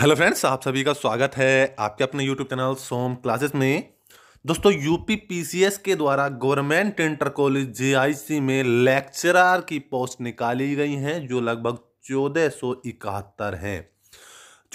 hello friends आप सभी का स्वागत है आपके अपने यूट्यूब चैनल सोम क्लासेस में दोस्तों यूपी पीसीएस के द्वारा गवर्नमेंट इंटर कॉलेज जीआईसी में लेक्चरर की पोस्ट निकाली गई हैं जो लगभग चौदह सौ इकहत्तर हैं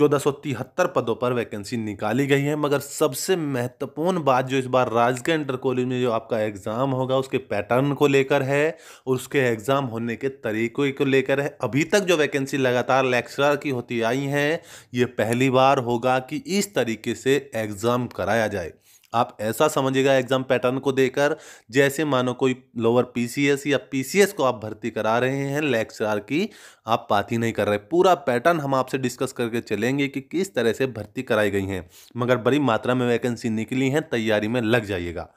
चौदह पदों पर वैकेंसी निकाली गई है मगर सबसे महत्वपूर्ण बात जो इस बार राजगढ़ इंटर कॉलेज में जो आपका एग्ज़ाम होगा उसके पैटर्न को लेकर है और उसके एग्ज़ाम होने के तरीक़े को लेकर है अभी तक जो वैकेंसी लगातार लेक्चरर की होती आई हैं ये पहली बार होगा कि इस तरीके से एग्ज़ाम कराया जाए आप ऐसा समझिएगा एग्जाम पैटर्न को देकर जैसे मानो कोई लोअर पीसीएस या पीसीएस को आप भर्ती करा रहे हैं लेक्चरार की आप बात ही नहीं कर रहे पूरा पैटर्न हम आपसे डिस्कस करके चलेंगे कि किस तरह से भर्ती कराई गई हैं मगर बड़ी मात्रा में वैकेंसी निकली हैं तैयारी में लग जाइएगा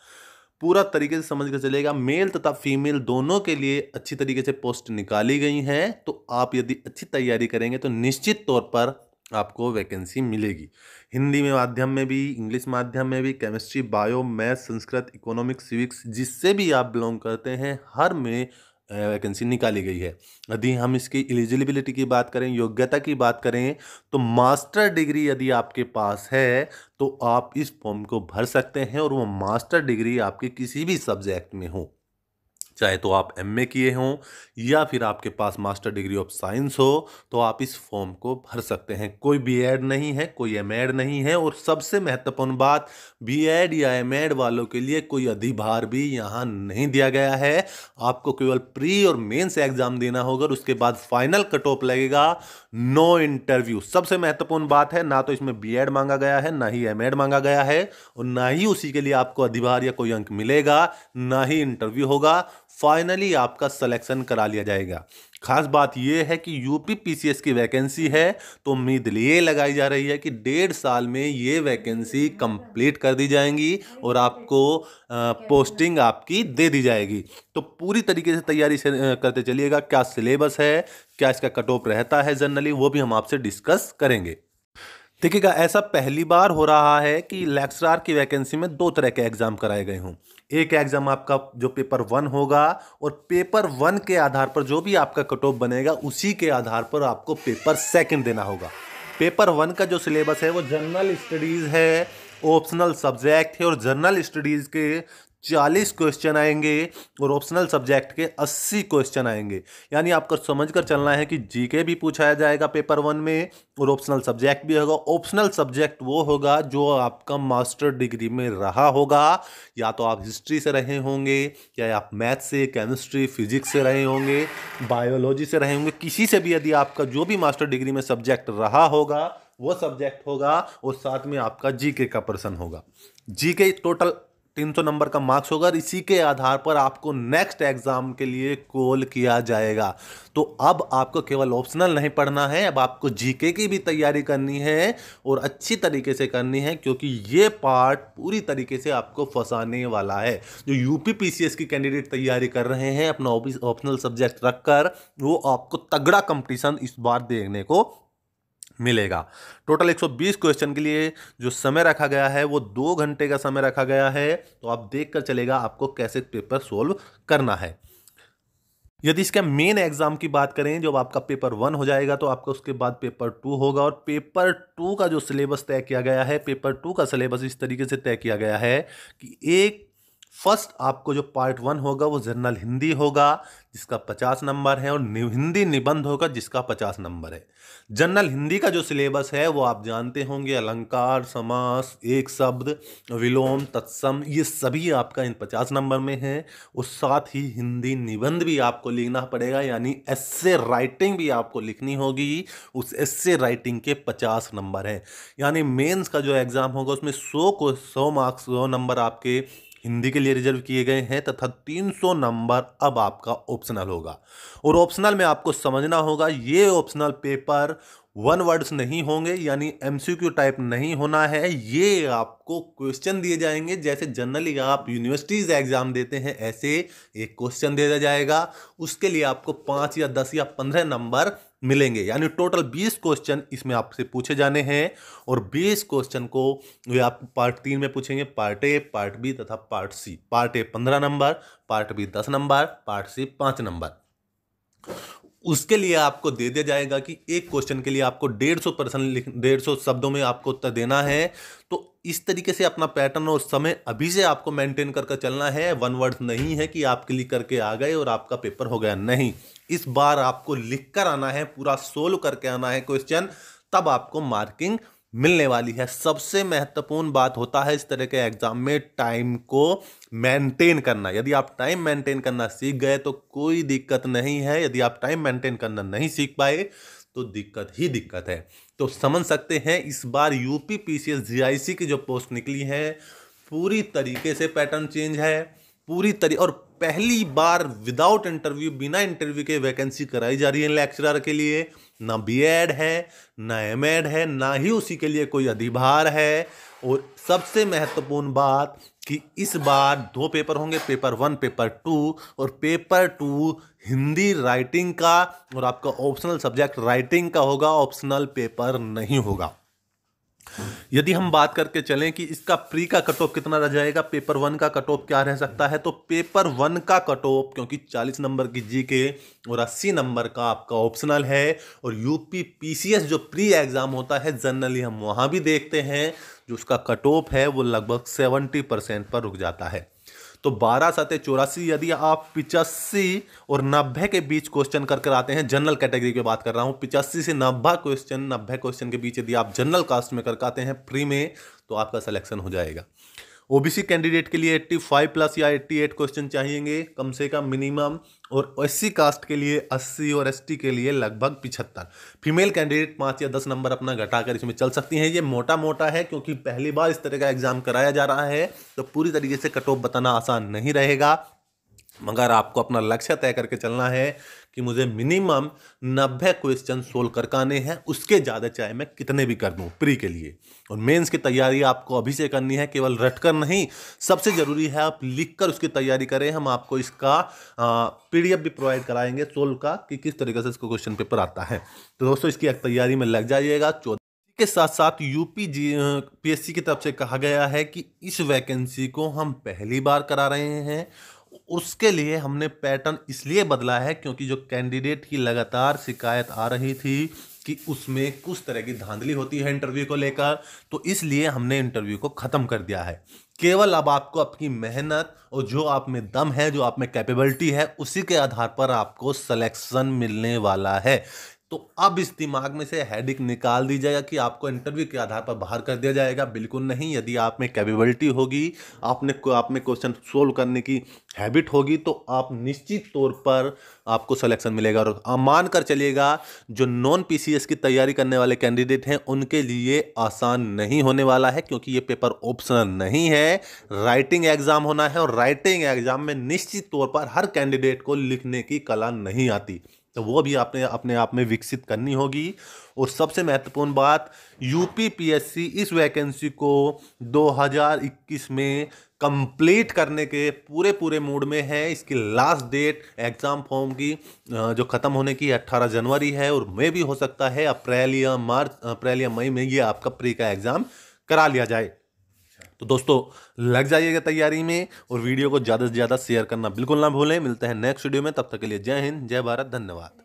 पूरा तरीके से समझ कर चलेगा मेल तथा फीमेल दोनों के लिए अच्छी तरीके से पोस्ट निकाली गई हैं तो आप यदि अच्छी तैयारी करेंगे तो निश्चित तौर पर आपको वैकेंसी मिलेगी हिंदी में माध्यम में भी इंग्लिश माध्यम में भी chemistry bio math Sanskrit economics civics जिससे भी आप बिलोंग करते हैं हर में वैकेंसी निकाली गई है यदि हम इसकी एलिजिबिलिटी की बात करें योग्यता की बात करें तो मास्टर डिग्री यदि आपके पास है तो आप इस फॉर्म को भर सकते हैं और वो मास्टर डिग्री आपके किसी भी सब्जेक्ट में हो चाहे तो आप एमए किए हों या फिर आपके पास मास्टर डिग्री ऑफ साइंस हो तो आप इस फॉर्म को भर सकते हैं कोई बी एड नहीं है कोई एम एड नहीं है और सबसे महत्वपूर्ण बात बी एड या एम एड वालों के लिए कोई अधिभार भी यहाँ नहीं दिया गया है आपको केवल प्री और मेंस एग्जाम देना होगा और उसके बाद फाइनल कट ऑफ लगेगा नो इंटरव्यू सबसे महत्वपूर्ण बात है ना तो इसमें बी एड मांगा गया है ना ही एम एड मांगा गया है और ना ही उसी के लिए आपको अधिभार या कोई अंक मिलेगा ना ही इंटरव्यू होगा फाइनली आपका सिलेक्शन करा लिया जाएगा खास बात यह है कि यूपी पीसीएस की वैकेंसी है तो उम्मीद ये लगाई जा रही है कि डेढ़ साल में ये वैकेंसी कंप्लीट कर दी जाएंगी और आपको पोस्टिंग आपकी दे दी जाएगी तो पूरी तरीके से तैयारी करते चलिएगा क्या सिलेबस है क्या इसका कट ऑफ रहता है जनरली वो भी हम आपसे डिस्कस करेंगे देखिएगा ऐसा पहली बार हो रहा है कि लेक्चरार की वैकेंसी में दो तरह के एग्ज़ाम कराए गए हों एक एग्जाम आपका जो पेपर वन होगा और पेपर वन के आधार पर जो भी आपका कट ऑफ बनेगा उसी के आधार पर आपको पेपर सेकंड देना होगा पेपर वन का जो सिलेबस है वो जनरल स्टडीज़ है ऑप्शनल सब्जेक्ट है और जनरल स्टडीज़ के चालीस क्वेश्चन आएंगे और ऑप्शनल सब्जेक्ट के अस्सी क्वेश्चन आएंगे यानी आपको समझ कर चलना है कि जीके भी पूछाया जाएगा पेपर वन में और ऑप्शनल सब्जेक्ट भी होगा ऑप्शनल सब्जेक्ट वो होगा जो आपका मास्टर डिग्री में रहा होगा या तो आप हिस्ट्री से रहे होंगे या आप मैथ से केमिस्ट्री फिजिक्स से रहे होंगे बायोलॉजी से रहे होंगे किसी से भी यदि आपका जो भी मास्टर डिग्री में सब्जेक्ट रहा होगा वो सब्जेक्ट होगा और साथ में आपका जीके का पर्सन होगा जीके टोटल तीन सौ नंबर का मार्क्स होगा और इसी के आधार पर आपको नेक्स्ट एग्ज़ाम के लिए कॉल किया जाएगा तो अब आपको केवल ऑप्शनल नहीं पढ़ना है अब आपको जीके की भी तैयारी करनी है और अच्छी तरीके से करनी है क्योंकि ये पार्ट पूरी तरीके से आपको फंसाने वाला है जो यूपी पीसीएस की कैंडिडेट तैयारी कर रहे हैं अपना ऑप्शनल सब्जेक्ट रखकर वो आपको तगड़ा कंपटीशन इस बार देखने को मिलेगा टोटल 120 क्वेश्चन के लिए जो समय रखा गया है वो दो घंटे का समय रखा गया है तो आप देख कर चलेगा आपको कैसे पेपर सोल्व करना है यदि इसके मेन एग्जाम की बात करें जब आपका पेपर वन हो जाएगा तो आपका उसके बाद पेपर टू होगा और पेपर टू का जो सिलेबस तय किया गया है पेपर टू का सिलेबस इस तरीके से तय किया गया है कि एक फर्स्ट आपको जो पार्ट वन होगा वो जर्नल हिंदी होगा जिसका पचास नंबर है और हिंदी निबंध होगा जिसका पचास नंबर है जनरल हिंदी का जो सिलेबस है वो आप जानते होंगे अलंकार समास एक शब्द विलोम तत्सम ये सभी आपका इन पचास नंबर में है और साथ ही हिंदी निबंध भी आपको लिखना पड़ेगा यानी एस्से राइटिंग भी आपको लिखनी होगी उस एस्से राइटिंग के पचास नंबर हैं यानी मेंस का जो एग्ज़ाम होगा उसमें सौ को सौ मार्क्स सौ नंबर आपके हिंदी के लिए रिजर्व किए गए हैं तथा 300 नंबर अब आपका ऑप्शनल होगा और ऑप्शनल में आपको समझना होगा ये ऑप्शनल पेपर वन वर्ड्स नहीं होंगे यानी एम टाइप नहीं होना है ये आपको क्वेश्चन दिए जाएंगे जैसे जनरली आप यूनिवर्सिटीज एग्जाम देते हैं ऐसे एक क्वेश्चन दे दिया जाएगा उसके लिए आपको पाँच या दस या पंद्रह नंबर मिलेंगे यानी टोटल 20 क्वेश्चन इसमें आपसे पूछे जाने हैं और 20 क्वेश्चन को वे आप पार्ट तीन में पूछेंगे पार्ट ए पार्ट बी तथा पार्ट सी पार्ट ए पंद्रह नंबर पार्ट बी दस नंबर पार्ट सी पाँच नंबर उसके लिए आपको दे दिया जाएगा कि एक क्वेश्चन के लिए आपको डेढ़ सौ परसेंट डेढ़ सौ शब्दों में आपको उत्तर देना है तो इस तरीके से अपना पैटर्न और समय अभी से आपको मेंटेन करके चलना है वन वर्ड नहीं है कि आप क्लिक करके आ गए और आपका पेपर हो गया नहीं इस बार आपको लिख कर आना है पूरा सोल्व करके आना है क्वेश्चन तब आपको मार्किंग मिलने वाली है सबसे महत्वपूर्ण बात होता है इस तरह के एग्जाम में टाइम को मेंटेन करना यदि आप टाइम मेंटेन करना सीख गए तो कोई दिक्कत नहीं है यदि आप टाइम मेंटेन करना नहीं सीख पाए तो दिक्कत ही दिक्कत है तो समझ सकते हैं इस बार यूपी पीसीएस जीआईसी की जो पोस्ट निकली है पूरी तरीके से पैटर्न चेंज है पूरी तरी और पहली बार विदाउट इंटरव्यू बिना इंटरव्यू के वैकेंसी कराई जा रही है लेक्चरर के लिए ना बीएड है ना एमएड है ना ही उसी के लिए कोई अधिभार है और सबसे महत्वपूर्ण बात कि इस बार दो पेपर होंगे पेपर वन पेपर टू और पेपर टू हिंदी राइटिंग का और आपका ऑप्शनल सब्जेक्ट राइटिंग का होगा ऑप्शनल पेपर नहीं होगा यदि हम बात करके चलें कि इसका प्री का कट ऑफ कितना रह जाएगा पेपर वन का कट ऑफ क्या रह सकता है तो पेपर वन का कट ऑफ क्योंकि 40 नंबर की जी के और 80 नंबर का आपका ऑप्शनल है और यूपी पीसीएस जो प्री एग्ज़ाम होता है जनरली हम वहाँ भी देखते हैं जो उसका कट ऑफ है वो लगभग 70 परसेंट पर रुक जाता है तो बारह सत्य चौरासी यदि आप पिचासी और नब्बे के बीच क्वेश्चन कर कर आते हैं जनरल कैटेगरी की बात कर रहा हूँ पिचासी से नब्बे क्वेश्चन नब्बे क्वेश्चन के बीच यदि आप जनरल कास्ट में करके आते हैं फ्री में तो आपका सिलेक्शन हो जाएगा ओबीसी कैंडिडेट के लिए 85 प्लस या 88 क्वेश्चन चाहिएंगे कम से कम मिनिमम और एस कास्ट के लिए 80 और एसटी के लिए लगभग पिछहत्तर फीमेल कैंडिडेट पाँच या दस नंबर अपना घटाकर इसमें चल सकती हैं ये मोटा मोटा है क्योंकि पहली बार इस तरह का एग्जाम कराया जा रहा है तो पूरी तरीके से कट ऑफ बताना आसान नहीं रहेगा मगर आपको अपना लक्ष्य तय करके चलना है कि मुझे मिनिमम नब्बे क्वेश्चन सोल्व कर आने हैं उसके ज़्यादा चाहे मैं कितने भी कर दूँ प्री के लिए और मेंस की तैयारी आपको अभी से करनी है केवल रटकर नहीं सबसे ज़रूरी है आप लिख कर उसकी तैयारी करें हम आपको इसका पीडीएफ भी प्रोवाइड कराएंगे सोल्व का कि किस तरीके से इसको क्वेश्चन पेपर आता है तो दोस्तों इसकी तैयारी में लग जाइएगा चौदह के साथ साथ यूपी जी पीएससी की तरफ से कहा गया है कि इस वैकेंसी को हम पहली बार करा रहे हैं उसके लिए हमने पैटर्न इसलिए बदला है क्योंकि जो कैंडिडेट की लगातार शिकायत आ रही थी कि उसमें कुछ तरह की धांधली होती है इंटरव्यू को लेकर तो इसलिए हमने इंटरव्यू को ख़त्म कर दिया है केवल अब आपको अपनी मेहनत और जो आप में दम है जो आप में कैपेबिलिटी है उसी के आधार पर आपको सलेक्शन मिलने वाला है तो अब इस दिमाग में से हेडिक निकाल दी जाएगा कि आपको इंटरव्यू के आधार पर बाहर कर दिया जाएगा बिल्कुल नहीं यदि आप में कैपेबिलिटी होगी आपने आप में क्वेश्चन सोल्व करने की हैबिट होगी तो आप निश्चित तौर पर आपको सिलेक्शन मिलेगा और मान कर चलिएगा जो नॉन पीसीएस की तैयारी करने वाले कैंडिडेट हैं उनके लिए आसान नहीं होने वाला है क्योंकि ये पेपर ऑप्शनल नहीं है राइटिंग एग्जाम होना है और राइटिंग एग्जाम में निश्चित तौर पर हर कैंडिडेट को लिखने की कला नहीं आती तो वो भी आपने अपने आप में विकसित करनी होगी और सबसे महत्वपूर्ण बात यूपीपीएससी इस वैकेंसी को 2021 में कंप्लीट करने के पूरे पूरे मूड में है इसकी लास्ट डेट एग्ज़ाम फॉर्म की जो ख़त्म होने की 18 जनवरी है और मे भी हो सकता है अप्रैल या मार्च अप्रैल या मई में ये आपका प्री का एग्ज़ाम करा लिया जाए तो दोस्तों लग जाइएगा तैयारी में और वीडियो को ज़्यादा से ज़्यादा शेयर करना बिल्कुल ना भूलें मिलते हैं नेक्स्ट वीडियो में तब तक के लिए जय हिंद जय भारत धन्यवाद